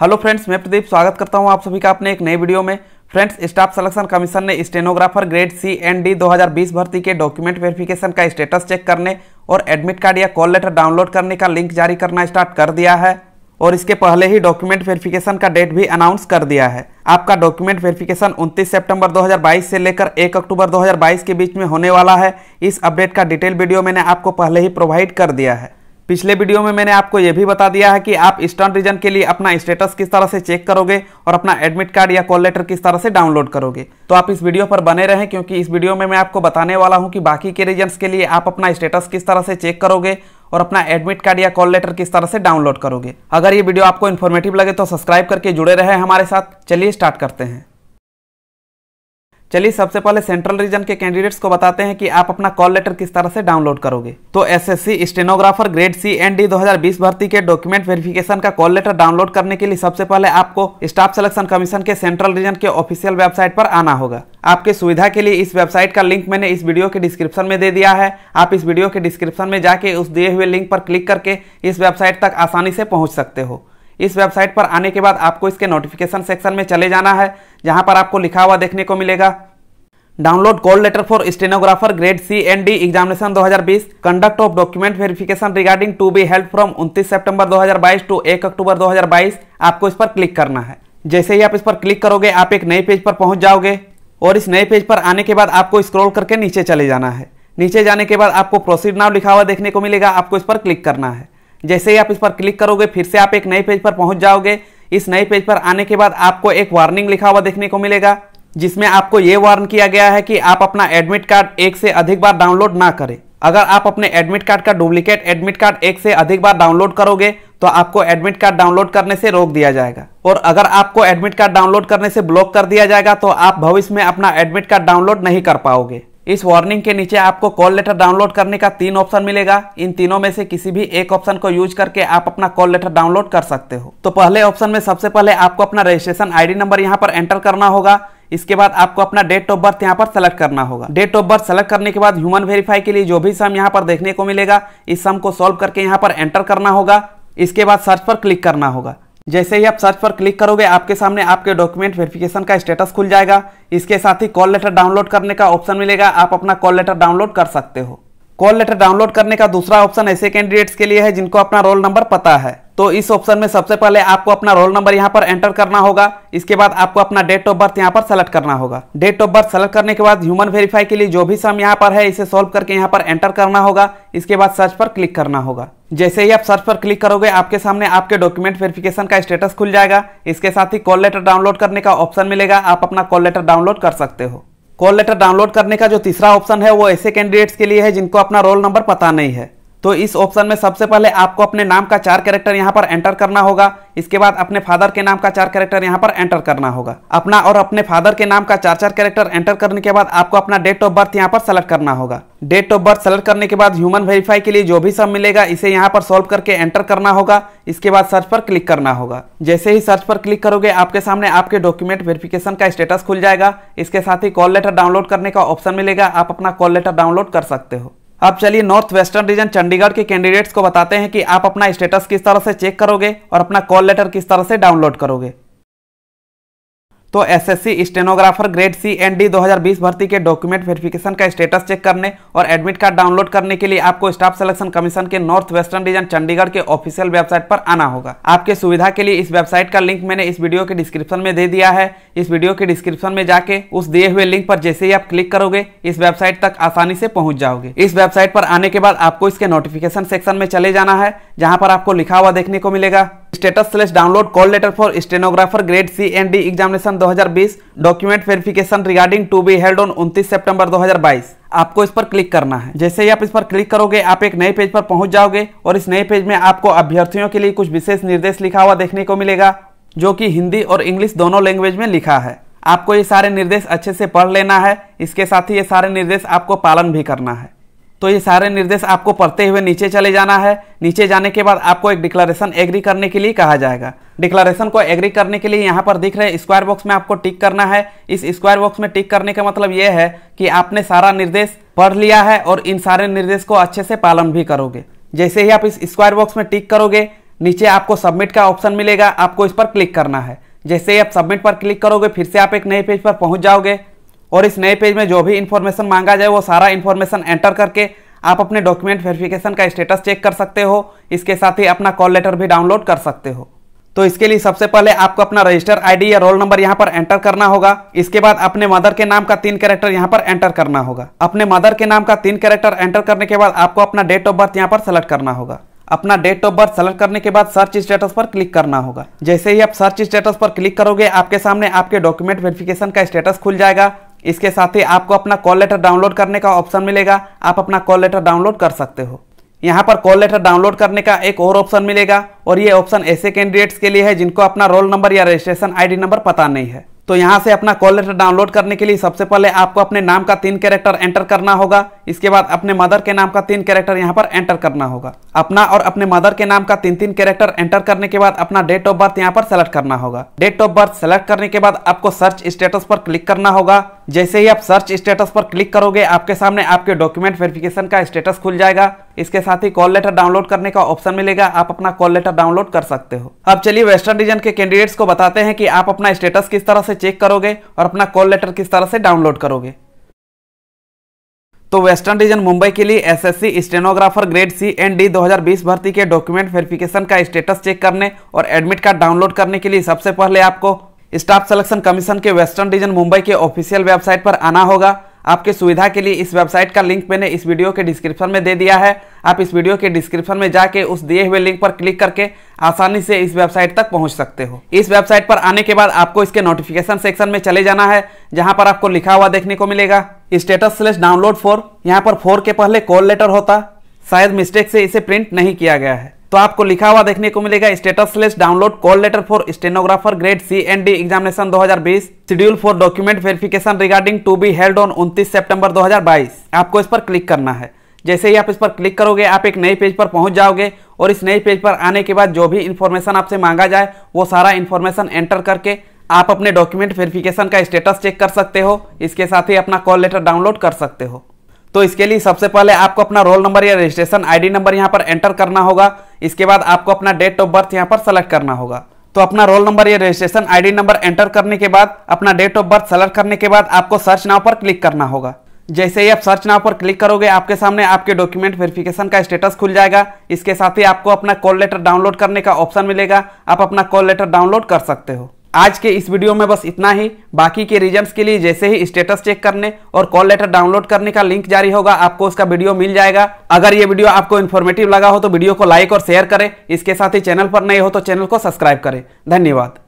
hello friends मैं प्रदीप स्वागत करता हूं आप सभी का अपने एक नए वीडियो में फ्रेंड्स स्टाफ सिलेक्शन कमीशन ने stenographer grade C and D 2020 भर्ती के डॉक्यूमेंट वेरिफिकेशन का स्टेटस चेक करने और एडमिट कार्ड या कॉल लेटर डाउनलोड करने का लिंक जारी करना स्टार्ट कर दिया है और इसके पहले ही डॉक्यूमेंट वेरिफिकेशन का डेट भी अनाउंस कर दिया है आपका डॉक्यूमेंट वेरिफिकेशन 29 सितंबर 2022 से लेकर 1 अक्टूबर 2022 के बीच में होने वाला है इस अपडेट का डिटेल वीडियो मैंने आपको पहले ही प्रोवाइड कर दिया है पिछले वीडियो में मैंने आपको यह भी बता दिया है कि आप ईस्टर्न रीजन के लिए अपना स्टेटस किस तरह से चेक करोगे और अपना एडमिट कार्ड या कॉल लेटर किस तरह से डाउनलोड करोगे तो आप इस वीडियो पर बने रहें क्योंकि इस वीडियो में मैं आपको बताने वाला हूं कि बाकी के रीजन्स के लिए आप अपना स्टेटस किस तरह से चेक करोगे और अपना एडमिट कार्ड या कॉल लेटर किस तरह से डाउनलोड करोगे अगर ये वीडियो आपको इन्फॉर्मेटिव लगे तो सब्सक्राइब करके जुड़े रहे हमारे साथ चलिए स्टार्ट करते हैं चलिए सबसे पहले सेंट्रल रीजन के कैंडिडेट्स को बताते हैं कि आप अपना कॉल लेटर किस तरह से डाउनलोड करोगे तो SSC stenographer grade C and D 2020 भर्ती के डॉक्यूमेंट वेरिफिकेशन का कॉल लेटर डाउनलोड करने के लिए सबसे पहले आपको स्टाफ सिलेक्शन कमीशन के सेंट्रल रीजन के ऑफिशियल वेबसाइट पर आना होगा आपके सुविधा के लिए इस वेबसाइट का लिंक मैंने इस वीडियो के डिस्क्रिप्शन में दे दिया है आप इस वीडियो के डिस्क्रिप्शन में जाके उस दिए हुए लिंक पर क्लिक करके इस वेबसाइट तक आसानी से पहुंच सकते हो इस वेबसाइट पर आने के बाद आपको इसके नोटिफिकेशन सेक्शन में चले जाना है जहां पर आपको लिखा हुआ देखने को मिलेगा download call letter for stenographer grade C and D examination 2020 conduct of document verification regarding to be held from 29 सितंबर 2022 टू 1 अक्टूबर 2022 आपको इस पर क्लिक करना है जैसे ही आप इस पर क्लिक करोगे आप एक नए पेज पर पहुंच जाओगे और इस नए पेज पर आने के बाद आपको स्क्रॉल करके नीचे चले जाना है नीचे जाने के बाद आपको प्रोसीड नाव लिखा हुआ देखने को मिलेगा आपको इस पर क्लिक करना है जैसे ही आप इस पर क्लिक करोगे फिर से आप एक नए पेज पर पहुंच जाओगे इस नए पेज पर आने के बाद आपको एक वार्निंग लिखा हुआ देखने को मिलेगा जिसमें आपको ये वार्न किया गया है कि आप अपना एडमिट कार्ड एक से अधिक बार डाउनलोड ना करें अगर आप अपने एडमिट कार्ड का डुप्लीकेट एडमिट कार्ड एक से अधिक बार डाउनलोड करोगे तो आपको एडमिट कार्ड डाउनलोड करने से रोक दिया जाएगा और अगर आपको एडमिट कार्ड डाउनलोड करने से ब्लॉक कर दिया जाएगा तो आप भविष्य में अपना एडमिट कार्ड डाउनलोड नहीं कर पाओगे इस वार्निंग के नीचे आपको कॉल लेटर डाउनलोड करने का तीन ऑप्शन मिलेगा इन तीनों में से किसी भी एक ऑप्शन को यूज करके आप अपना कॉल लेटर डाउनलोड कर सकते हो तो पहले ऑप्शन में सबसे पहले आपको अपना रजिस्ट्रेशन आईडी नंबर यहाँ पर एंटर करना होगा इसके बाद आपको अपना डेट ऑफ बर्थ यहाँ पर सेलेक्ट करना होगा डेट ऑफ बर्थ सेलेक्ट करने के बाद ह्यूमन वेरीफाई के लिए जो भी सम यहाँ पर देखने को मिलेगा इस सम को सोल्व करके यहाँ पर एंटर करना होगा इसके बाद सर्च पर क्लिक करना होगा जैसे ही आप सर्च पर क्लिक करोगे आपके सामने आपके डॉक्यूमेंट वेरिफिकेशन का स्टेटस खुल जाएगा इसके साथ ही कॉल लेटर डाउनलोड करने का ऑप्शन मिलेगा आप अपना कॉल लेटर डाउनलोड कर सकते हो कॉल लेटर डाउनलोड करने का दूसरा ऑप्शन ऐसे कैंडिडेट्स के लिए है जिनको अपना रोल नंबर पता है तो इस ऑप्शन में सबसे पहले आपको अपना रोल नंबर यहाँ पर एंटर करना होगा इसके बाद आपको अपना डेट ऑफ बर्थ यहाँ पर सेलेक्ट करना होगा डेट ऑफ बर्थ सेलेक्ट करने के बाद ह्यूमन वेरीफाई के लिए जो भी सम यहाँ पर है इसे सोल्व करके यहाँ पर एंटर करना होगा इसके बाद सर्च पर क्लिक करना होगा जैसे ही आप सर्च पर क्लिक करोगे आपके सामने आपके डॉक्यूमेंट वेरिफिकेशन का स्टेटस खुल जाएगा इसके साथ ही कॉल लेटर डाउनलोड करने का ऑप्शन मिलेगा आप अपना कॉल लेटर डाउनलोड कर सकते हो कॉल लेटर डाउनलोड करने का जो तीसरा ऑप्शन है वो ऐसे कैंडिडेट्स के लिए है जिनको अपना रोल नंबर पता नहीं है तो इस ऑप्शन में सबसे पहले आपको अपने नाम का चार कैरेक्टर यहाँ पर एंटर करना होगा इसके बाद अपने फादर के नाम का चार कैरेक्टर यहाँ पर एंटर करना होगा अपना और अपने फादर के नाम का चार चार कैरेक्टर एंटर करने के बाद आपको अपना डेट ऑफ बर्थ यहाँ पर सेलेक्ट करना होगा डेट ऑफ बर्थ सेलेक्ट करने के बाद ह्यूमन वेरीफाई के लिए जो भी सब मिलेगा इसे यहाँ पर सोल्व करके एंटर करना होगा इसके बाद सर्च पर क्लिक करना होगा जैसे ही सर्च पर क्लिक करोगे आपके सामने आपके डॉक्यूमेंट वेरिफिकेशन का स्टेटस खुल जाएगा इसके साथ ही कॉल लेटर डाउनलोड करने का ऑप्शन मिलेगा आप अपना कॉल लेटर डाउनलोड कर सकते हो अब चलिए नॉर्थ वेस्टर्न रीजन चंडीगढ़ के कैंडिडेट्स को बताते हैं कि आप अपना स्टेटस किस तरह से चेक करोगे और अपना कॉल लेटर किस तरह से डाउनलोड करोगे तो SSC stenographer grade C and D 2020 भर्ती के डॉक्यूमेंट वेरिफिकेशन का स्टेटस चेक करने और एडमिट कार्ड डाउनलोड करने के लिए आपको स्टाफ सिलेक्शन कमीशन के नॉर्थ वेस्टर्न रीजन चंडीगढ़ के ऑफिशियल वेबसाइट पर आना होगा आपके सुविधा के लिए इस वेबसाइट का लिंक मैंने इस वीडियो के डिस्क्रिप्शन में दे दिया है इस वीडियो के डिस्क्रिप्शन में जाके उस दिए हुए लिंक पर जैसे ही आप क्लिक करोगे इस वेबसाइट तक आसानी से पहुंच जाओगे इस वेबसाइट पर आने के बाद आपको इसके नोटिफिकेशन सेक्शन में चले जाना है जहां पर आपको लिखा हुआ देखने को मिलेगा स्टेटस स्लेस download call letter for stenographer grade C and D examination 2020 document verification regarding to be held on 29 सितंबर 2022 आपको इस पर क्लिक करना है जैसे ही आप इस पर क्लिक करोगे आप एक नए पेज पर पहुंच जाओगे और इस नए पेज में आपको अभ्यर्थियों के लिए कुछ विशेष निर्देश लिखा हुआ देखने को मिलेगा जो की हिंदी और इंग्लिश दोनों लैंग्वेज में लिखा है आपको ये सारे निर्देश अच्छे से पढ़ लेना है इसके साथ ही ये सारे निर्देश आपको पालन भी करना है तो ये सारे निर्देश आपको पढ़ते हुए नीचे चले जाना है नीचे जाने के बाद आपको एक डिक्लेरेशन एग्री करने के लिए कहा जाएगा डिक्लेरेशन को एग्री करने के लिए यहाँ पर दिख रहे स्क्वायर बॉक्स में आपको टिक करना है इस स्क्वायर बॉक्स में टिक करने का मतलब ये है कि आपने सारा निर्देश पढ़ लिया है और इन सारे निर्देश को अच्छे से पालन भी करोगे जैसे ही आप इस स्क्वायर बॉक्स में टिक करोगे नीचे आपको सबमिट का ऑप्शन मिलेगा आपको इस पर क्लिक करना है जैसे ही आप सबमिट पर क्लिक करोगे फिर से आप एक नए पेज पर पहुंच जाओगे और इस नए पेज में जो भी इन्फॉर्मेशन मांगा जाए वो सारा इन्फॉर्मेशन एंटर करके आप अपने डॉक्यूमेंट वेरिफिकेशन का स्टेटस चेक कर सकते हो इसके साथ ही अपना कॉल लेटर भी डाउनलोड कर सकते हो तो इसके लिए सबसे पहले आपको अपना रजिस्टर आईडी या रोल नंबर यहाँ पर एंटर करना होगा इसके बाद अपने मदर के नाम का तीन कैरेक्टर यहाँ पर एंटर करना होगा अपने मदर के नाम का तीन कैरेक्टर एंटर करने के बाद आपको अपना डेट ऑफ बर्थ यहाँ पर सेलेक्ट करना होगा अपना डेट ऑफ बर्थ सेलेक्ट करने के बाद सर्च स्टेटस पर क्लिक करना होगा जैसे ही आप सर्च स्टेटस पर क्लिक करोगे आपके सामने आपके डॉक्यूमेंट वेरिफिकेशन का स्टेटस खुल जाएगा इसके साथ ही आपको अपना कॉल लेटर डाउनलोड करने का ऑप्शन मिलेगा आप अपना कॉल लेटर डाउनलोड कर सकते हो यहाँ पर कॉल लेटर डाउनलोड करने का एक और ऑप्शन मिलेगा और ये ऑप्शन ऐसे कैंडिडेट्स के लिए है जिनको अपना रोल नंबर या रजिस्ट्रेशन आईडी नंबर पता नहीं है तो यहाँ से अपना कॉल लेटर डाउनलोड करने के लिए सबसे पहले आपको अपने नाम का तीन कैरेक्टर एंटर करना होगा इसके बाद अपने मदर के नाम का तीन कैरेक्टर यहाँ पर एंटर करना होगा अपना और अपने मदर के नाम का तीन तीन कैरेक्टर एंटर करने के बाद अपना डेट ऑफ बर्थ यहाँ पर सेलेक्ट करना होगा डेट ऑफ बर्थ सेलेक्ट करने के बाद आपको सर्च स्टेटस पर क्लिक करना होगा जैसे ही आप सर्च स्टेटस पर क्लिक करोगे आपके सामने आपके डॉक्यूमेंट वेरिफिकेशन का स्टेटस खुल जाएगा इसके साथ ही कॉल लेटर डाउनलोड करने का ऑप्शन मिलेगा आप अपना कॉल लेटर डाउनलोड कर सकते हो अब चलिए वेस्टर्न रीजन के कैंडिडेट्स को बताते हैं कि आप अपना स्टेटस किस तरह से चेक करोगे और अपना कॉल लेटर किस तरह से डाउनलोड करोगे तो वेस्टर्न रीजन मुंबई के लिए SSC stenographer grade C and D 2020 भर्ती के डॉक्यूमेंट वेरिफिकेशन का स्टेटस चेक करने और एडमिट कार्ड डाउनलोड करने के लिए सबसे पहले आपको स्टाफ सिलेक्शन कमीशन के वेस्टर्न रीजन मुंबई के ऑफिशियल वेबसाइट पर आना होगा आपके सुविधा के लिए इस वेबसाइट का लिंक मैंने इस वीडियो के डिस्क्रिप्शन में दे दिया है आप इस वीडियो के डिस्क्रिप्शन में जाके उस दिए हुए लिंक पर क्लिक करके आसानी से इस वेबसाइट तक पहुंच सकते हो इस वेबसाइट पर आने के बाद आपको इसके नोटिफिकेशन सेक्शन में चले जाना है जहां पर आपको लिखा हुआ देखने को मिलेगा स्टेटस स्लेश डाउनलोड फोर यहाँ पर फोर के पहले कॉल लेटर होता शायद मिस्टेक से इसे प्रिंट नहीं किया गया है तो आपको लिखा हुआ देखने को मिलेगा status list download call letter for stenographer grade C and D examination 2020 schedule for document verification regarding to be held on 29 सितंबर 2022 आपको इस पर क्लिक करना है जैसे ही आप इस पर क्लिक करोगे आप एक नए पेज पर पहुंच जाओगे और इस नए पेज पर आने के बाद जो भी इन्फॉर्मेशन आपसे मांगा जाए वो सारा इन्फॉर्मेशन एंटर करके आप अपने डॉक्यूमेंट वेरिफिकेशन का स्टेटस चेक कर सकते हो इसके साथ ही अपना कॉल लेटर डाउनलोड कर सकते हो तो इसके लिए सबसे पहले आपको अपना रोल नंबर या रजिस्ट्रेशन आईडी नंबर यहाँ पर एंटर करना होगा इसके बाद आपको अपना डेट ऑफ बर्थ यहाँ पर सेलेक्ट करना होगा तो अपना रोल नंबर या रजिस्ट्रेशन आईडी नंबर एंटर करने के बाद अपना डेट ऑफ बर्थ सेलेक्ट करने के बाद आपको सर्च नाव पर क्लिक करना होगा जैसे ही आप सर्च नाव पर क्लिक करोगे आपके सामने आपके डॉक्यूमेंट वेरिफिकेशन का स्टेटस खुल जाएगा इसके साथ ही आपको अपना कॉल लेटर डाउनलोड करने का ऑप्शन मिलेगा आप अपना कॉल लेटर डाउनलोड कर सकते हो आज के इस वीडियो में बस इतना ही बाकी के रीजन्स के लिए जैसे ही स्टेटस चेक करने और कॉल लेटर डाउनलोड करने का लिंक जारी होगा आपको उसका वीडियो मिल जाएगा अगर ये वीडियो आपको इन्फॉर्मेटिव लगा हो तो वीडियो को लाइक और शेयर करें इसके साथ ही चैनल पर नए हो तो चैनल को सब्सक्राइब करें धन्यवाद